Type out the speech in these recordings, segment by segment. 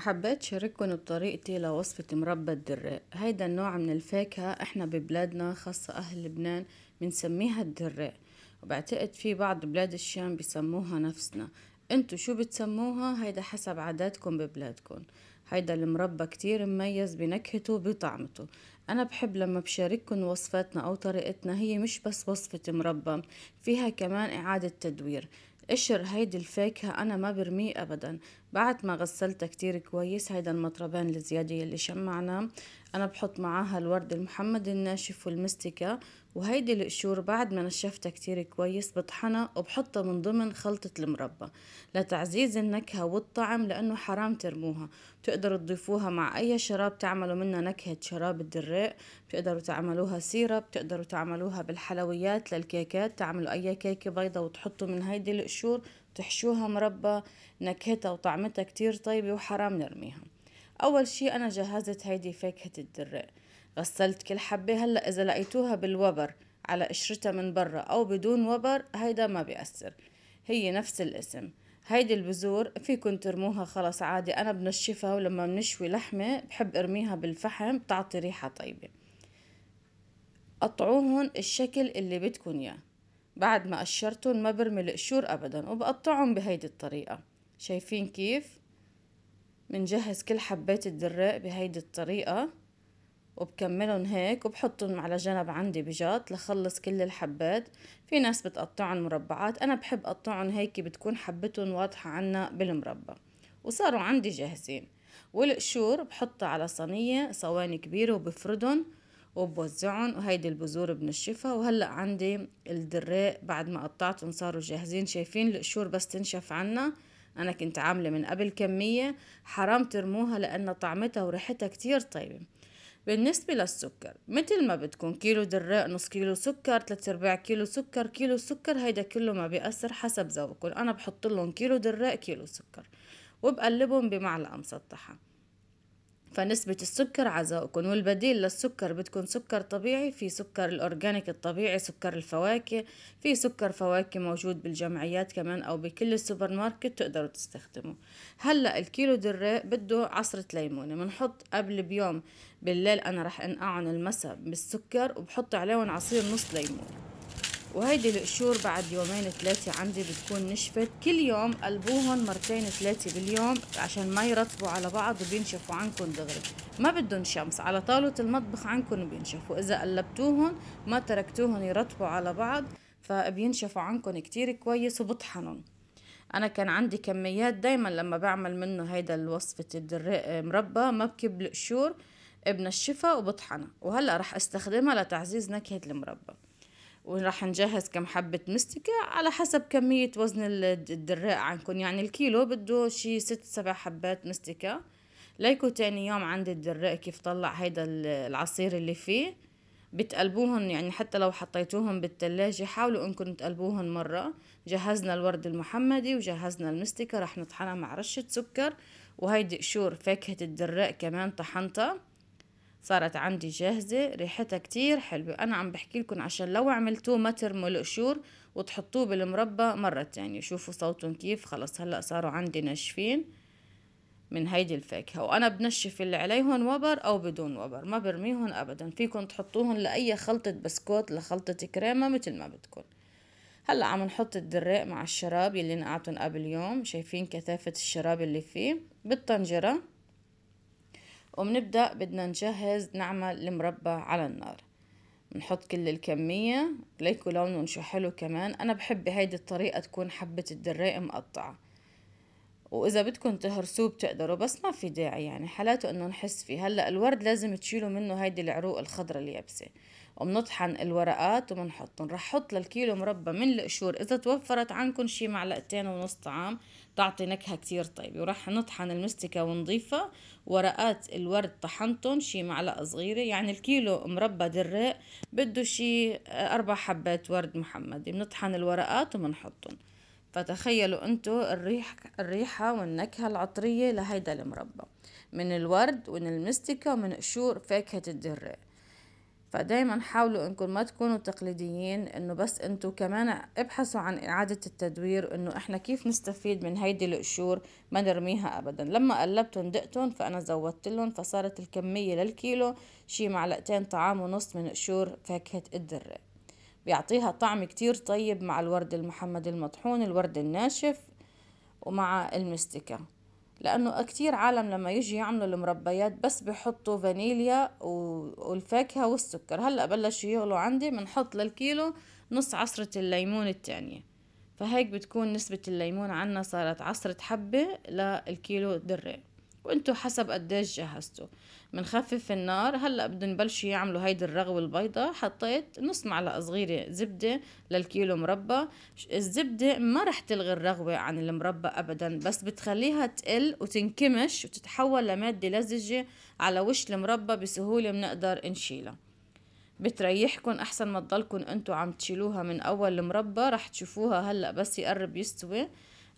حبيت شارككم بطريقتي لوصفة مربى الدراق هيدا النوع من الفاكهة احنا ببلادنا خاصة اهل لبنان بنسميها الدراق وبعتقد في بعض بلاد الشام بسموها نفسنا انتو شو بتسموها هيدا حسب عاداتكم ببلادكم هيدا المربى كتير مميز بنكهته وبطعمته انا بحب لما بشارككم وصفاتنا او طريقتنا هي مش بس وصفة مربى فيها كمان اعادة تدوير قشر هيدي الفاكهة أنا ما برميه أبدا بعد ما غسلتها كتير كويس هيدا المطربان الزيادة اللي شمعناه أنا بحط معاها الورد المحمد الناشف والمستكة وهيدي القشور بعد ما نشفتها كتير كويس بطحنها وبحطها من ضمن خلطة المربى لتعزيز النكهة والطعم لأنه حرام ترموها بتقدروا تضيفوها مع أي شراب تعملوا منها نكهة شراب الدراق بتقدروا تعملوها سيرة بتقدروا تعملوها بالحلويات للكيكات تعملوا أي كيكة بيضة وتحطوا من هيدي القشور تحشوها مربى نكهتها وطعمتها كتير طيبة وحرام نرميها أول شي أنا جهزت هيدي فاكهة الدراق غسلت كل حبة هلأ إذا لقيتوها بالوبر على قشرتها من برا أو بدون وبر هيدا ما بيأثر هي نفس الاسم هيدي البذور فيكن ترموها خلص عادي أنا بنشفها ولما بنشوي لحمة بحب أرميها بالفحم بتعطي ريحة طيبة قطعوهن الشكل اللي بدكن ياه بعد ما قشرتن ما برمي القشور أبدا وبقطعهم بهيدي الطريقة شايفين كيف؟ منجهز كل حبات الدراق بهيدي الطريقة وبكملهم هيك وبحطهم على جنب عندي بجات لخلص كل الحبات في ناس بتقطعهم مربعات انا بحب اقطعهم هيك بتكون حبتهم واضحة عنا بالمربى وصاروا عندي جاهزين والقشور بحطها على صينية صواني كبيرة وبفردهم وبوزعهم وهيدي البذور بنشفها وهلا عندي الدراق بعد ما قطعتهم صاروا جاهزين شايفين القشور بس تنشف عنا انا كنت عامله من قبل كميه حرام ترموها لان طعمتها وريحتها كتير طيبه بالنسبة للسكر مثل ما بدكم كيلو دراق نص كيلو سكر ثلاثة ارباع كيلو سكر كيلو سكر هيدا كله ما بيأثر حسب ذوقكم انا بحط لهم كيلو دراق كيلو سكر وبقلبهم بمعلقة مسطحة فنسبة السكر عزائكم والبديل للسكر بتكون سكر طبيعي في سكر الأورجانيك الطبيعي سكر الفواكه في سكر فواكه موجود بالجمعيات كمان أو بكل السوبر ماركت تقدروا تستخدموه هلأ الكيلو درة بده عصرة ليمونة بنحط قبل بيوم بالليل أنا رح أنقعهم المساء بالسكر وبحط عليهم عصير نص ليمونة وهيدي القشور بعد يومين ثلاثة عندي بتكون نشفت كل يوم قلبوهم مرتين ثلاثة باليوم عشان ما يرطبوا على بعض وبينشفوا عنكم دغري ما بدهم شمس على طاولة المطبخ عنكم بينشفوا إذا قلبتوهم ما تركتوهم يرطبوا على بعض فبينشفوا عنكم كتير كويس وبطحنن انا كان عندي كميات دايما لما بعمل منه هيدا وصفة الدراق مربى ما بكب القشور بنشفها وبطحنها وهلا رح استخدمها لتعزيز نكهة المربى وراح نجهز كم حبة مستكة على حسب كمية وزن الدراء عنكم يعني الكيلو بده شي ست سبع حبات مستكة ليكو تاني يوم عند الدراء كيف طلع هيدا العصير اللي فيه بتقلبوهن يعني حتى لو حطيتوهم بالتلاجة حاولوا انكم تقلبوهن مرة جهزنا الورد المحمدي وجهزنا المستكة رح نطحنها مع رشة سكر وهيدي قشور فاكهة الدراء كمان طحنتها صارت عندي جاهزة ريحتها كتير حلوة أنا عم بحكي لكم عشان لو عملتوه ما ترموا القشور وتحطوه بالمربى مرة تانية يعني شوفوا صوتهم كيف خلص هلأ صاروا عندي ناشفين من هيدي الفاكهة وأنا بنشف اللي عليهم وبر أو بدون وبر ما برميهم أبدا فيكم تحطوهم لأي خلطة بسكوت لخلطة كريمة مثل ما بدكم هلا عم نحط الدراق مع الشراب اللي نقعتن قبل يوم شايفين كثافة الشراب اللي فيه بالطنجرة وبنبدأ بدنا نجهز نعمل المربى على النار بنحط كل الكمية ليكو لونه حلو كمان أنا بحب هيدي الطريقة تكون حبة الدراق مقطعة وإذا بدكم تهرسوه بتقدروا بس ما في داعي يعني حالاته إنه نحس فيه هلأ الورد لازم تشيلوا منه هيدي العروق الخضرة اليابسة وبنطحن الورقات وبنحطهم رح حط للكيلو مربى من القشور اذا توفرت عندكم شي معلقتين ونص طعام تعطي نكهة كتير طيبة ورح نطحن المستكة ونضيفها ورقات الورد طحنتهم شي معلقة صغيرة يعني الكيلو مربى دراق بده شي آه، اربع حبات ورد محمدي بنطحن الورقات وبنحطهم فتخيلوا انتو الريح الريحة والنكهة العطرية لهيدا المربى من الورد ومن المستكة ومن قشور فاكهة الدرق فدايما حاولوا انكم ما تكونوا تقليديين انه بس انتم كمان ابحثوا عن اعادة التدوير انه احنا كيف نستفيد من هيدي القشور ما نرميها ابدا لما قلبتهم دقتهم فانا زودت لهم فصارت الكمية للكيلو شي معلقتين طعام ونص من قشور فاكهة الدرة بيعطيها طعم كتير طيب مع الورد المحمد المطحون الورد الناشف ومع المستكة لأنه كتير عالم لما يجي يعملوا المربيات بس بحطوا فانيليا والفاكهة والسكر هلأ بلشوا يغلوا عندي بنحط للكيلو نص عصرة الليمون التانية فهيك بتكون نسبة الليمون عنا صارت عصرة حبة للكيلو درة وانتو حسب قديش جهزتوا بنخفف النار هلا بدهم يبلشوا يعملوا هيدي الرغوة البيضة حطيت نص معلقة صغيرة زبدة للكيلو مربى الزبدة ما رح تلغي الرغوة عن المربى ابدا بس بتخليها تقل وتنكمش وتتحول لمادة لزجة على وش المربى بسهولة بنقدر نشيلها بتريحكن احسن ما تضلكن انتو عم تشيلوها من اول المربى رح تشوفوها هلا بس يقرب يستوي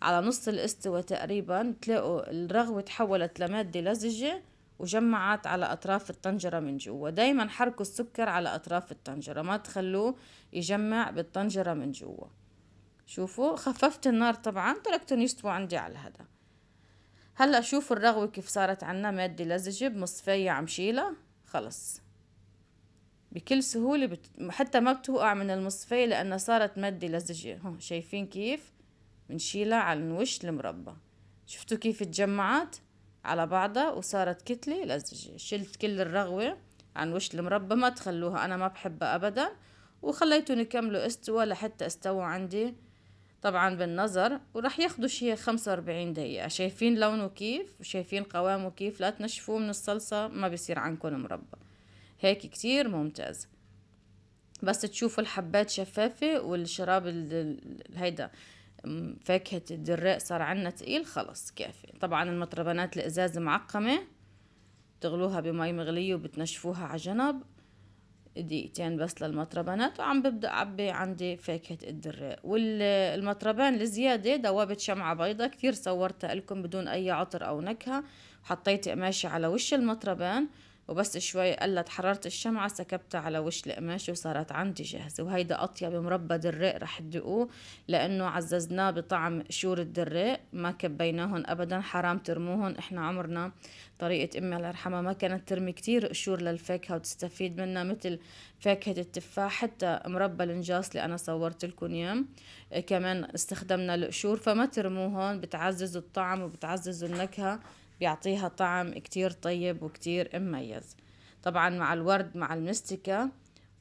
على نص الاستوى تقريبا تلاقوا الرغوة تحولت لمادة لزجة وجمعت على أطراف الطنجرة من جوا دايما حركوا السكر على أطراف الطنجرة ما تخلوه يجمع بالطنجرة من جوا شوفوا خففت النار طبعا تركتهم يستوى عندي على هذا هلا شوفوا الرغوة كيف صارت عنا مادة لزجة بمصفية عم شيلها خلص بكل سهولة بت... حتى ما بتوقع من المصفية لأنها صارت مادة لزجة هون شايفين كيف بنشيلها على الوش المربى شفتوا كيف اتجمعت على بعضها وصارت كتلة لزجة شلت كل الرغوة عن وش المربى ما تخلوها أنا ما بحبها أبدا وخليتهم يكملوا استوى لحتى استوى عندي طبعا بالنظر ورح ياخدوا شي خمسة وأربعين دقيقة شايفين لونه كيف وشايفين قوامه كيف لا تنشفوه من الصلصة ما بصير عندكم مربى هيك كتير ممتاز بس تشوفوا الحبات شفافة والشراب هيدا فاكهة الدراء صار عنا تقيل خلص كافي طبعا المطربانات الإزاز معقمة بتغلوها بمي مغلية وبتنشفوها على جنب دقيقتين بس للمطربانات وعم ببدأ أعبي عندي فاكهة الدراء والمطربان الزيادة دوابة شمعة بيضة كتير صورتها لكم بدون أي عطر أو نكهة حطيت قماشي على وش المطربان وبس شوي قلت حرارة الشمعة سكبتها على وش القماش وصارت عندي جاهزة وهيدا أطيب مربى دريق رح تدقوه لأنه عززناه بطعم شور الدريق ما كبيناهن أبدا حرام ترموهن إحنا عمرنا طريقة أمي الله يرحمها ما كانت ترمي كتير قشور للفاكهة وتستفيد منها مثل فاكهة التفاح حتى مربى الانجاص اللي أنا صورت لكم إياه كمان استخدمنا القشور فما ترموهن بتعززوا الطعم وبتعززوا النكهة بيعطيها طعم كتير طيب وكتير مميز طبعا مع الورد مع المستكة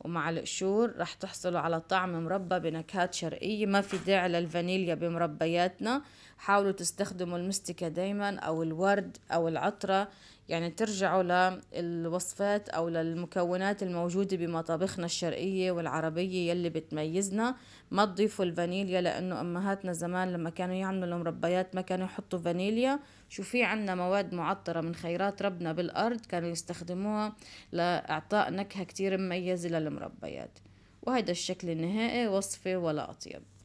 ومع القشور رح تحصلوا على طعم مربى بنكهات شرقية ما في داعي للفانيليا بمربياتنا حاولوا تستخدموا المستكة دايما أو الورد أو العطرة يعني ترجعوا للوصفات أو للمكونات الموجودة بمطابخنا الشرقية والعربية يلي بتميزنا ما تضيفوا الفانيليا لأنه أمهاتنا زمان لما كانوا يعملوا المربيات ما كانوا يحطوا فانيليا شو في عنا مواد معطرة من خيرات ربنا بالأرض كانوا يستخدموها لإعطاء نكهة كتير مميزة للمربيات وهيدا الشكل النهائي وصفة ولا أطيب